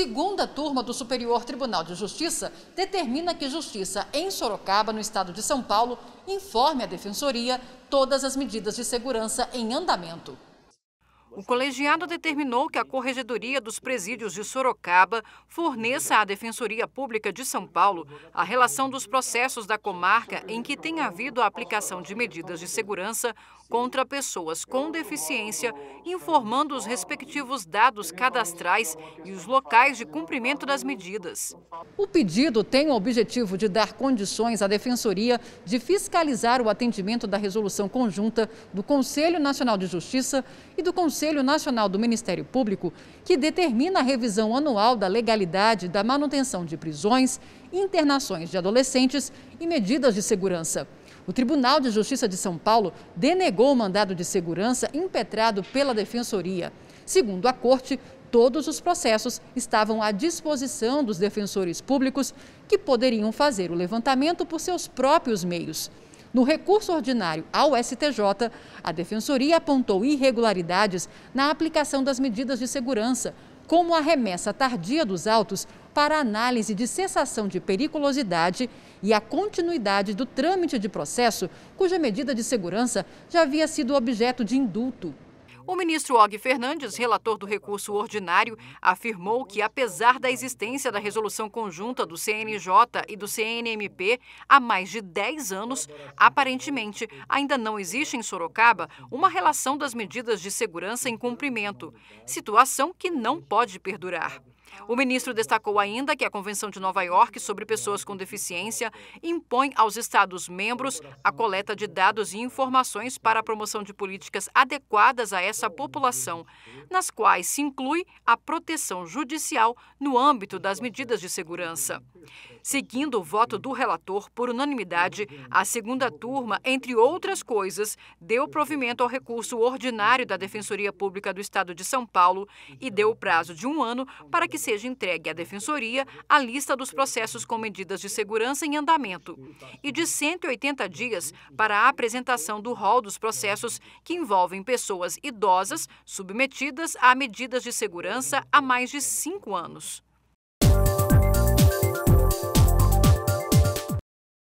Segunda turma do Superior Tribunal de Justiça determina que Justiça em Sorocaba, no estado de São Paulo, informe à Defensoria todas as medidas de segurança em andamento. O colegiado determinou que a Corregedoria dos Presídios de Sorocaba forneça à Defensoria Pública de São Paulo a relação dos processos da comarca em que tem havido a aplicação de medidas de segurança contra pessoas com deficiência, informando os respectivos dados cadastrais e os locais de cumprimento das medidas. O pedido tem o objetivo de dar condições à Defensoria de fiscalizar o atendimento da resolução conjunta do Conselho Nacional de Justiça e do Conselho Conselho Nacional do Ministério Público, que determina a revisão anual da legalidade da manutenção de prisões, internações de adolescentes e medidas de segurança. O Tribunal de Justiça de São Paulo denegou o mandado de segurança impetrado pela Defensoria. Segundo a Corte, todos os processos estavam à disposição dos defensores públicos, que poderiam fazer o levantamento por seus próprios meios. No recurso ordinário ao STJ, a Defensoria apontou irregularidades na aplicação das medidas de segurança, como a remessa tardia dos autos para análise de cessação de periculosidade e a continuidade do trâmite de processo, cuja medida de segurança já havia sido objeto de indulto. O ministro Og Fernandes, relator do recurso ordinário, afirmou que, apesar da existência da resolução conjunta do CNJ e do CNMP há mais de 10 anos, aparentemente ainda não existe em Sorocaba uma relação das medidas de segurança em cumprimento, situação que não pode perdurar. O ministro destacou ainda que a Convenção de Nova York sobre Pessoas com Deficiência impõe aos Estados-membros a coleta de dados e informações para a promoção de políticas adequadas a essa população, nas quais se inclui a proteção judicial no âmbito das medidas de segurança seguindo o voto do relator por unanimidade, a segunda turma, entre outras coisas, deu provimento ao recurso ordinário da Defensoria Pública do Estado de São Paulo e deu o prazo de um ano para que seja entregue à Defensoria a lista dos processos com medidas de segurança em andamento e de 180 dias para a apresentação do rol dos processos que envolvem pessoas idosas submetidas a medidas de segurança há mais de cinco anos. you.